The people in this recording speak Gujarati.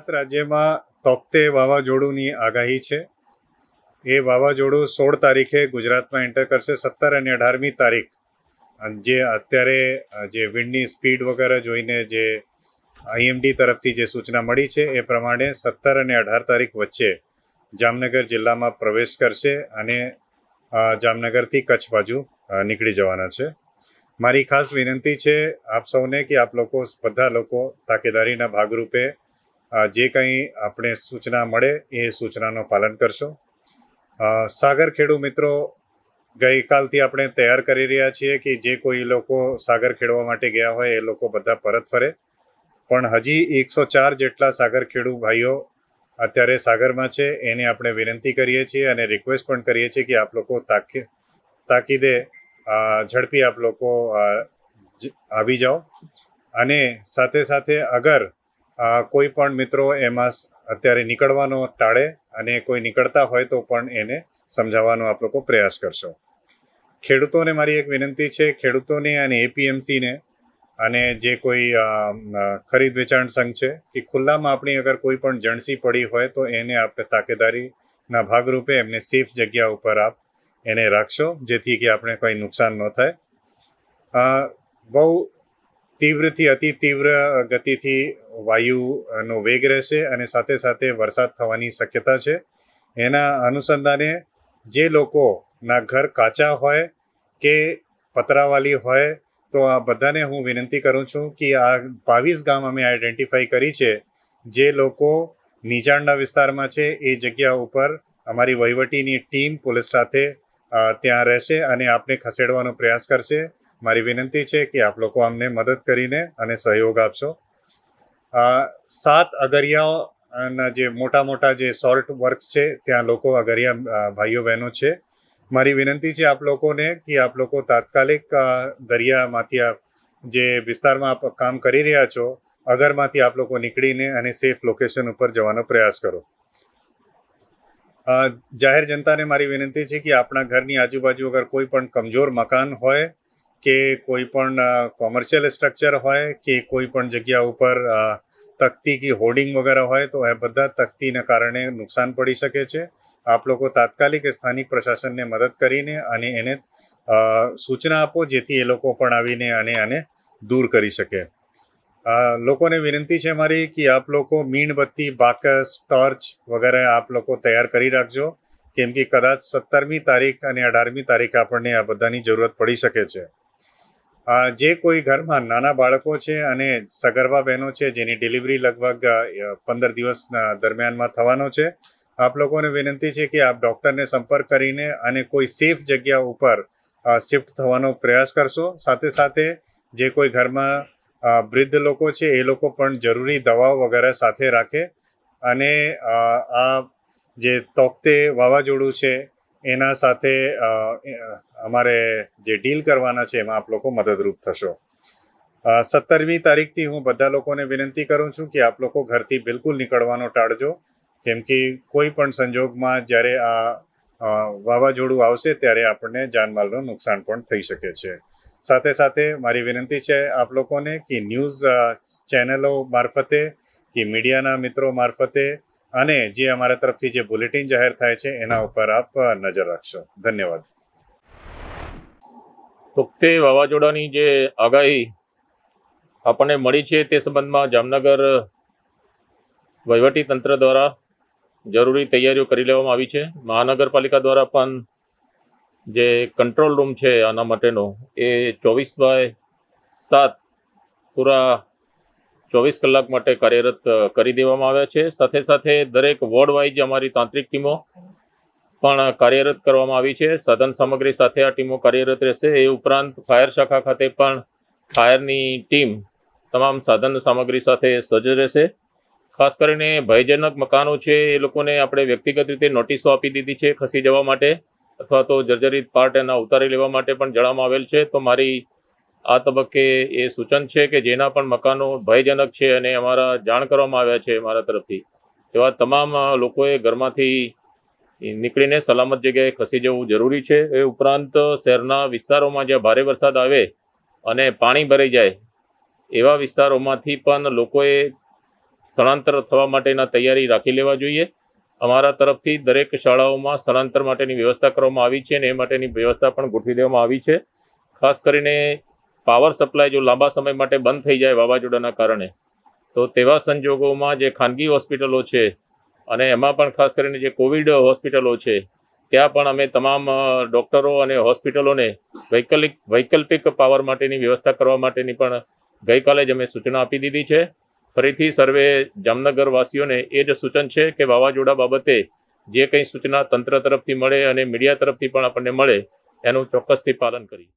ગુજરાત રાજ્યમાં તોકતે વાવાઝોડુંની આગાહી છે એ વાવાઝોડું સોળ તારીખે ગુજરાતમાં એન્ટર કરશે સત્તર અને અઢારમી તારીખ જે અત્યારે જે વિન્ડની સ્પીડ વગેરે જોઈને જે આઈએમડી તરફથી જે સૂચના મળી છે એ પ્રમાણે સત્તર અને અઢાર તારીખ વચ્ચે જામનગર જિલ્લામાં પ્રવેશ કરશે અને જામનગરથી કચ્છ બાજુ નીકળી જવાના છે મારી ખાસ વિનંતી છે આપ સૌને કે આપ લોકો બધા લોકો તાકેદારીના ભાગરૂપે જે કંઈ આપણે સૂચના મળે એ સૂચનાનું પાલન કરશો સાગર ખેડૂ મિત્રો ગઈકાલથી આપણે તૈયાર કરી રહ્યા છીએ કે જે કોઈ લોકો સાગર ખેડવા માટે ગયા હોય એ લોકો બધા પરત ફરે પણ હજી એકસો ચાર જેટલા સાગર ખેડુ ભાઈઓ અત્યારે સાગરમાં છે એને આપણે વિનંતી કરીએ છીએ અને રિક્વેસ્ટ પણ કરીએ છીએ કે આપ લોકો તાકી તાકીદે ઝડપી આપ લોકો આવી જાઓ અને સાથે સાથે અગર કોઈ પણ મિત્રો એમાં અત્યારે નીકળવાનો ટાળે અને કોઈ નીકળતા હોય તો પણ એને સમજાવવાનો આપ લોકો પ્રયાસ કરશો ખેડૂતોને મારી એક વિનંતી છે ખેડૂતોને અને એપીએમસીને અને જે કોઈ ખરીદ વેચાણ સંઘ છે કે ખુલ્લામાં આપણી અગર કોઈ પણ જણસી પડી હોય તો એને આપણે તાકેદારીના ભાગરૂપે એમને સેફ જગ્યા ઉપર આપ એને રાખશો જેથી કે આપણે કંઈ નુકસાન ન થાય બહુ તીવ્રથી અતિ તીવ્ર ગતિથી વાયુનો વેગ રહેશે અને સાથે સાથે વરસાદ થવાની શક્યતા છે એના અનુસંધાને જે લોકોના ઘર કાચા હોય કે પતરાવાલી હોય તો આ બધાને હું વિનંતી કરું છું કે આ બાવીસ ગામ અમે આઈડેન્ટિફાઈ કરી છે જે લોકો નીચાણના વિસ્તારમાં છે એ જગ્યા ઉપર અમારી વહીવટીની ટીમ પોલીસ સાથે ત્યાં રહેશે અને આપને ખસેડવાનો પ્રયાસ કરશે મારી વિનંતી છે કે આપ લોકો અમને મદદ કરીને અને સહયોગ આપશો સાત અગરિયાઓના જે મોટા મોટા જે સોલ્ટ વર્ક્સ છે ત્યાં લોકો અગરિયા ભાઈઓ બહેનો છે મારી વિનંતી છે આપ લોકોને કે આપ લોકો તાત્કાલિક દરિયામાંથી જે વિસ્તારમાં આપ કામ કરી રહ્યા છો અગરમાંથી આપ લોકો નીકળીને અને સેફ લોકેશન ઉપર જવાનો પ્રયાસ કરો જાહેર જનતાને મારી વિનંતી છે કે આપણા ઘરની આજુબાજુ અગર કોઈ પણ કમજોર મકાન હોય કે કોઈ પણ કોમર્શિયલ સ્ટ્રક્ચર હોય કે કોઈ પણ જગ્યા ઉપર તકતી કે હોર્ડિંગ વગેરે હોય તો એ બધા તકતીના કારણે નુકસાન પડી શકે છે આપ લોકો તાત્કાલિક સ્થાનિક પ્રશાસનને મદદ કરીને અને એને સૂચના આપો જેથી એ લોકો પણ આવીને અને આને દૂર કરી શકે લોકોને વિનંતી છે મારી કે આપ લોકો મીણબત્તી બાકસ ટોર્ચ વગેરે આપ લોકો તૈયાર કરી રાખજો કેમ કે કદાચ સત્તરમી તારીખ અને અઢારમી તારીખ આપણને આ બધાની જરૂરત પડી શકે છે જે કોઈ ઘરમાં નાના બાળકો છે અને સગર્ભા બહેનો છે જેની ડિલિવરી લગભગ પંદર દિવસ દરમિયાનમાં થવાનો છે આપ લોકોને વિનંતી છે કે આપ ડૉક્ટરને સંપર્ક કરીને અને કોઈ સેફ જગ્યા ઉપર શિફ્ટ થવાનો પ્રયાસ કરશો સાથે સાથે જે કોઈ ઘરમાં વૃદ્ધ લોકો છે એ લોકો પણ જરૂરી દવાઓ વગેરે સાથે રાખે અને આ જે તોકતે વાવાઝોડું છે એના સાથે અમારે જે ડીલ કરવાના છે એમાં આપ લોકો મદદરૂપ થશો સત્તરમી તારીખથી હું બધા લોકોને વિનંતી કરું છું કે આપ લોકો ઘરથી બિલકુલ નીકળવાનો ટાળજો કેમ કે કોઈ પણ સંજોગમાં જ્યારે આ વાવાઝોડું આવશે ત્યારે આપણને જાનમાલનું નુકસાન પણ થઈ શકે છે સાથે સાથે મારી વિનંતી છે આપ લોકોને કે ન્યૂઝ ચેનલો મારફતે કે મીડિયાના મિત્રો મારફતે અને જે અમારા તરફથી જે બુલેટિન જાહેર થાય છે એના ઉપર આપ નજર રાખશો ધન્યવાદ તોકતે વાવાઝોડાની જે આગાહી આપણને મળી છે તે સંબંધમાં જામનગર વહીવટી તંત્ર દ્વારા જરૂરી તૈયારીઓ કરી લેવામાં આવી છે મહાનગરપાલિકા દ્વારા પણ જે કંટ્રોલ રૂમ છે આના માટેનો એ ચોવીસ બાય સાત પૂરા ચોવીસ કલાક માટે કાર્યરત કરી દેવામાં આવ્યા છે સાથે સાથે દરેક વોર્ડ અમારી તાંત્રિક ટીમો પણ કાર્યરત કરવામાં આવી છે સાધન સામગ્રી સાથે આ ટીમો કાર્યરત રહેશે એ ઉપરાંત ફાયર શાખા ખાતે પણ ફાયરની ટીમ તમામ સાધન સામગ્રી સાથે સજ્જ રહેશે ખાસ કરીને ભયજનક મકાનો છે એ લોકોને આપણે વ્યક્તિગત રીતે નોટિસો આપી દીધી છે ખસી જવા માટે અથવા તો જર્જરિત પાર્ટ એના ઉતારી લેવા માટે પણ જણાવવામાં આવેલ છે તો મારી આ તબક્કે એ સૂચન છે કે જેના પણ મકાનો ભયજનક છે અને અમારા જાણ કરવામાં આવ્યા છે અમારા તરફથી એવા તમામ લોકોએ ઘરમાંથી નીકળીને સલામત જગ્યાએ ખસી જવું જરૂરી છે એ ઉપરાંત શહેરના વિસ્તારોમાં જ્યાં ભારે વરસાદ આવે અને પાણી ભરાઈ જાય એવા વિસ્તારોમાંથી પણ લોકોએ સ્થળાંતર થવા માટેના તૈયારી રાખી લેવા જોઈએ અમારા તરફથી દરેક શાળાઓમાં સ્થળાંતર માટેની વ્યવસ્થા કરવામાં આવી છે અને એ માટેની વ્યવસ્થા પણ ગોઠવી દેવામાં આવી છે ખાસ કરીને પાવર સપ્લાય જો લાંબા સમય માટે બંધ થઈ જાય વાવાઝોડાના કારણે તો તેવા સંજોગોમાં જે ખાનગી હોસ્પિટલો છે અને એમાં પણ ખાસ કરીને જે કોવિડ હોસ્પિટલો છે ત્યાં પણ અમે તમામ ડૉક્ટરો અને હોસ્પિટલોને વૈકલ્પિક વૈકલ્પિક પાવર માટેની વ્યવસ્થા કરવા માટેની પણ ગઈકાલે જ અમે સૂચના આપી દીધી છે ફરીથી સર્વે જામનગરવાસીઓને એ જ સૂચન છે કે વાવાઝોડા બાબતે જે કંઈ સૂચના તંત્ર તરફથી મળે અને મીડિયા તરફથી પણ આપણને મળે એનું ચોક્કસથી પાલન કરીએ